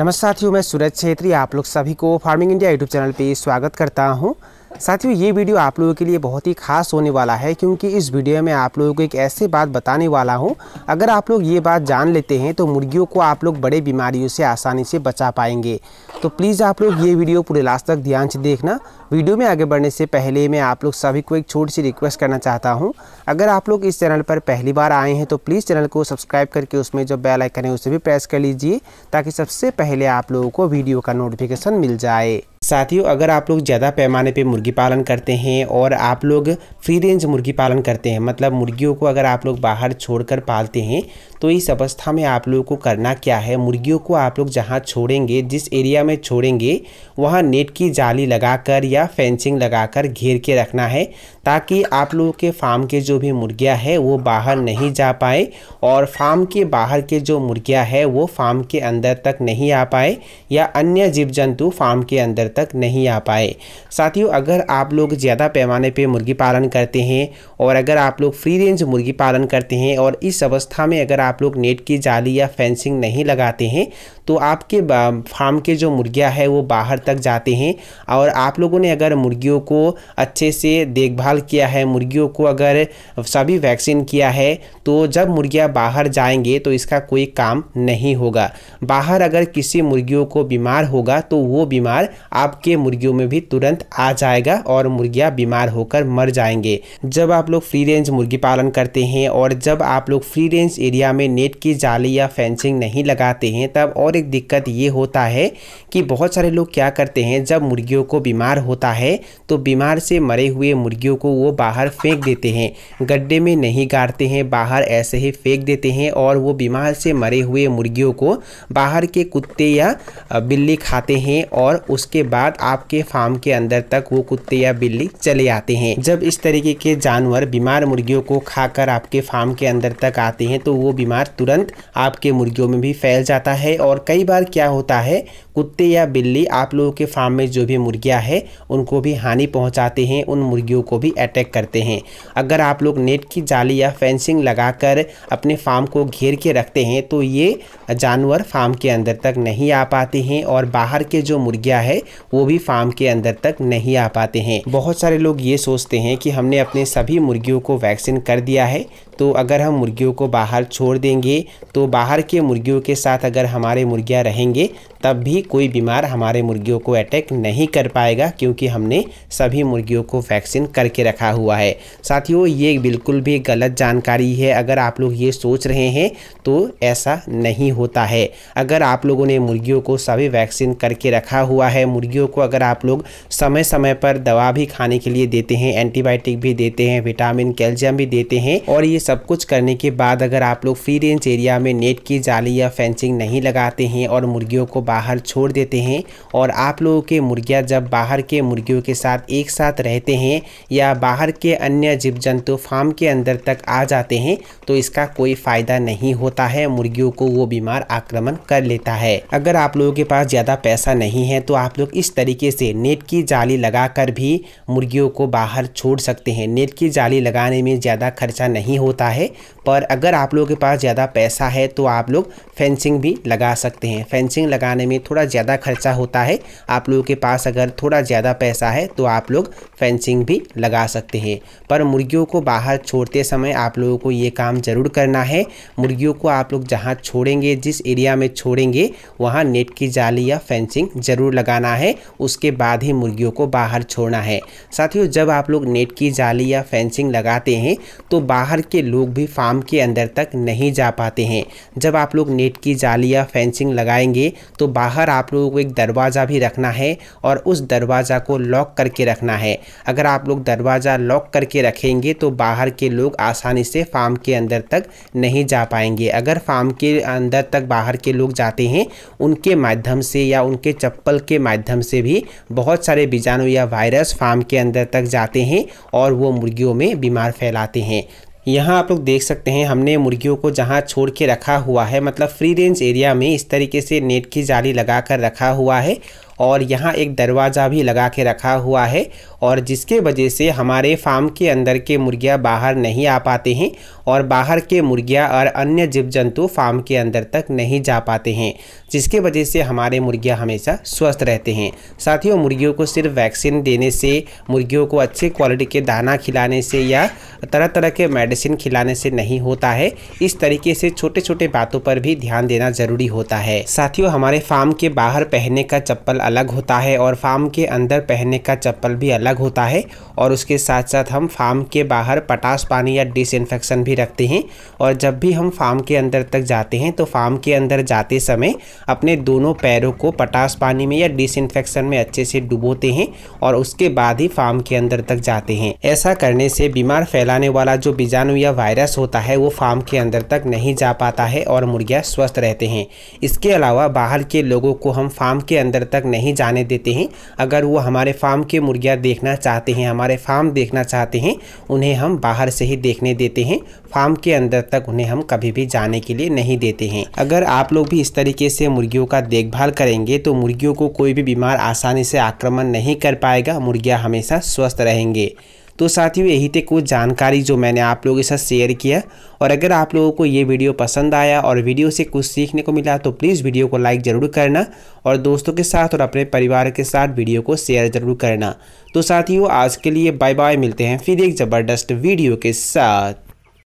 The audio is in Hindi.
नमस्कार साथियों मैं सूरज छेत्री आप लोग सभी को फार्मिंग इंडिया यूट्यूब चैनल पे स्वागत करता हूँ साथियों ये वीडियो आप लोगों के लिए बहुत ही खास होने वाला है क्योंकि इस वीडियो में आप लोगों को एक ऐसी बात बताने वाला हूँ अगर आप लोग ये बात जान लेते हैं तो मुर्गियों को आप लोग बड़े बीमारियों से आसानी से बचा पाएंगे तो प्लीज़ आप लोग ये वीडियो पूरे लास्ट तक ध्यान से देखना वीडियो में आगे बढ़ने से पहले मैं आप लोग सभी को एक छोटी सी रिक्वेस्ट करना चाहता हूँ अगर आप लोग इस चैनल पर पहली बार आए हैं तो प्लीज़ चैनल को सब्सक्राइब करके उसमें जो बेलाइकन है उसे भी प्रेस कर लीजिए ताकि सबसे पहले आप लोगों को वीडियो का नोटिफिकेशन मिल जाए साथियों अगर आप लोग ज़्यादा पैमाने पे मुर्गी पालन करते हैं और आप लोग फ्री रेंज मुर्गी पालन करते हैं मतलब मुर्गियों को अगर आप लोग बाहर छोड़कर पालते हैं तो इस अवस्था में आप लोगों को करना क्या है मुर्गियों को आप लोग जहाँ छोड़ेंगे जिस एरिया में छोड़ेंगे वहाँ नेट की जाली लगाकर या फेंसिंग लगाकर घेर के रखना है ताकि आप लोगों के फार्म के जो भी मुर्गियाँ है वो बाहर नहीं जा पाए और फार्म के बाहर के जो मुर्गियाँ है वो फार्म के अंदर तक नहीं आ पाए या अन्य जीव जंतु फार्म के अंदर तक नहीं आ पाए साथियों अगर आप लोग ज़्यादा पैमाने पर मुर्गी पालन करते हैं और अगर आप लोग फ्री रेंज मुर्गी पालन करते हैं और इस अवस्था में अगर आप लोग नेट की जाली या फेंसिंग नहीं लगाते हैं तो आपके फार्म के जो मुर्गियाँ है वो बाहर तक जाते हैं और आप लोगों ने अगर मुर्गियों को अच्छे से देखभाल इस्तेमाल किया है मुर्गियों को अगर सभी वैक्सीन किया है तो जब मुर्गियाँ बाहर जाएंगे तो इसका कोई काम नहीं होगा बाहर अगर किसी मुर्गियों को बीमार होगा तो वो बीमार आपके मुर्गियों में भी तुरंत आ जाएगा और मुर्गियाँ बीमार होकर मर जाएंगे जब आप लोग फ्री रेंज मुर्गी पालन करते हैं और जब आप लोग फ्री रेंज एरिया में नेट की जाली या फेंसिंग नहीं लगाते हैं तब और एक दिक्कत ये होता है कि बहुत सारे लोग क्या करते हैं जब मुर्गियों को बीमार होता है तो बीमार से मरे हुए मुर्गियों को वो बाहर फेंक देते हैं गड्ढे में नहीं गाड़ते हैं बाहर ऐसे ही फेंक देते हैं और वो बीमार से मरे हुए मुर्गियों को बाहर के कुत्ते या बिल्ली खाते हैं और उसके बाद आपके फार्म के अंदर तक वो कुत्ते या बिल्ली चले आते हैं जब इस तरीके के जानवर बीमार मुर्गियों को खाकर आपके फार्म के अंदर तक आते हैं तो वो बीमार तुरंत आपके मुर्गियों में भी फैल जाता है और कई बार क्या होता है कुत्ते या बिल्ली आप लोगों के फार्म में जो भी मुर्गियाँ है उनको भी हानि पहुँचाते हैं उन मुर्गियों को भी अटैक करते हैं अगर आप लोग नेट की जाली या फेंसिंग लगाकर अपने फार्म को घेर के रखते हैं तो ये जानवर फार्म के अंदर तक नहीं आ पाते हैं और बाहर के जो मुर्गियाँ है वो भी फार्म के अंदर तक नहीं आ पाते हैं बहुत सारे लोग ये सोचते हैं कि हमने अपने सभी मुर्गियों को वैक्सीन कर दिया है तो अगर हम मुर्गियों को बाहर छोड़ देंगे तो बाहर के मुर्गियों के साथ अगर हमारे मुर्गियाँ रहेंगे तब भी कोई बीमार हमारे मुर्गियों को अटैक नहीं कर पाएगा क्योंकि हमने सभी मुर्गियों को वैक्सीन करके रखा हुआ है साथियों ये बिल्कुल भी गलत जानकारी है अगर आप लोग ये सोच रहे हैं तो ऐसा नहीं होता है अगर आप लोगों ने मुर्गियों को सभी वैक्सीन करके रखा हुआ है मुर्गियों को अगर आप लोग समय समय पर दवा भी खाने के लिए देते हैं एंटीबायोटिक भी देते हैं विटामिन कैल्शियम भी देते हैं और ये सब कुछ करने के बाद अगर आप लोग फ्री रेंज एरिया में नेट की जाली या फेंसिंग नहीं लगाते हैं और मुर्गियों को बाहर छोड़ देते हैं और आप लोगों के मुर्गियाँ जब बाहर के मुर्गियों के साथ एक साथ रहते हैं या बाहर के अन्य जीव जंतु फार्म के अंदर तक आ जाते हैं तो इसका कोई फ़ायदा नहीं होता है मुर्गियों को वो बीमार आक्रमण कर लेता है अगर आप लोगों के पास ज़्यादा पैसा नहीं है तो आप लोग इस तरीके से नेट की जाली लगाकर भी मुर्गियों को बाहर छोड़ सकते हैं नेट की जाली लगाने में ज़्यादा खर्चा नहीं होता होता है पर अगर आप लोगों के पास ज़्यादा पैसा है तो आप लोग फेंसिंग भी लगा सकते हैं फेंसिंग लगाने में थोड़ा ज़्यादा खर्चा होता है आप लोगों के पास अगर थोड़ा ज़्यादा पैसा है तो आप लोग फेंसिंग भी लगा सकते हैं पर मुर्गियों को बाहर छोड़ते समय आप लोगों को ये काम ज़रूर करना है मुर्गियों को आप लोग जहाँ छोड़ेंगे जिस एरिया में छोड़ेंगे वहाँ नेट की जाली या फेंसिंग ज़रूर लगाना है उसके बाद ही मुर्गियों को बाहर छोड़ना है साथियों जब आप लोग नेट की जाली या फेंसिंग लगाते हैं तो बाहर के लोग भी फार्म के अंदर तक नहीं जा पाते हैं जब आप लोग नेट की जाली या फेंसिंग लगाएंगे तो बाहर आप लोगों को एक दरवाज़ा भी रखना है और उस दरवाज़ा को लॉक करके रखना है अगर आप लोग दरवाज़ा लॉक करके रखेंगे तो बाहर के लोग आसानी से फार्म के अंदर तक नहीं जा पाएंगे अगर फार्म के अंदर तक बाहर के लोग जाते हैं उनके माध्यम से या उनके चप्पल के माध्यम से भी बहुत सारे बीजाणु या वायरस फार्म के अंदर तक जाते हैं और वो मुर्गियों में बीमार फैलाते हैं यहाँ आप लोग देख सकते हैं हमने मुर्गियों को जहाँ छोड़ के रखा हुआ है मतलब फ्री रेंज एरिया में इस तरीके से नेट की जाली लगा कर रखा हुआ है और यहाँ एक दरवाज़ा भी लगा के रखा हुआ है और जिसके वजह से हमारे फार्म के अंदर के मुर्गियाँ बाहर नहीं आ पाते हैं और बाहर के मुर्गियाँ और अन्य जीव जंतु फार्म के अंदर तक नहीं जा पाते हैं जिसके वजह से हमारे मुर्गियाँ हमेशा स्वस्थ रहते हैं साथियों मुर्गियों को सिर्फ वैक्सीन देने से मुर्गियों को अच्छे क्वालिटी के दाना खिलाने से या तरह तरह के मेडिसिन खिलाने से नहीं होता है इस तरीके से छोटे छोटे बातों पर भी ध्यान देना ज़रूरी होता है साथियों हमारे फार्म के बाहर पहनने का चप्पल अलग होता है और फार्म के अंदर पहनने का चप्पल भी अलग होता है और उसके साथ साथ हम फार्म के बाहर पटास पानी या डिसइनफेक्शन भी रखते हैं और जब भी हम फार्म के अंदर तक जाते हैं तो फार्म के अंदर जाते समय अपने दोनों पैरों को पटास पानी में या डिसइनफेक्शन में अच्छे से डुबोते हैं और उसके बाद ही फार्म के अंदर तक जाते हैं ऐसा करने से बीमार फैलाने वाला जो बीजाणु या वायरस होता है वो फार्म के अंदर तक नहीं जा पाता है और मुर्गियाँ स्वस्थ रहते हैं इसके अलावा बाहर के लोगों को हम फार्म के अंदर तक नहीं नहीं जाने देते हैं अगर वो हमारे फार्म के मुर्गियाँ देखना चाहते हैं हमारे फार्म देखना चाहते हैं उन्हें हम बाहर से ही देखने देते हैं फार्म के अंदर तक उन्हें हम कभी भी जाने के लिए नहीं देते हैं अगर आप लोग भी इस तरीके से मुर्गियों का देखभाल करेंगे तो मुर्गियों को कोई भी बीमार आसानी से आक्रमण नहीं कर पाएगा मुर्गियाँ हमेशा स्वस्थ रहेंगे तो साथियों यही थे कुछ जानकारी जो मैंने आप लोगों के साथ शेयर किया और अगर आप लोगों को ये वीडियो पसंद आया और वीडियो से कुछ सीखने को मिला तो प्लीज़ वीडियो को लाइक ज़रूर करना और दोस्तों के साथ और अपने परिवार के साथ वीडियो को शेयर ज़रूर करना तो साथियों आज के लिए बाय बाय मिलते हैं फिर एक ज़बरदस्त वीडियो के साथ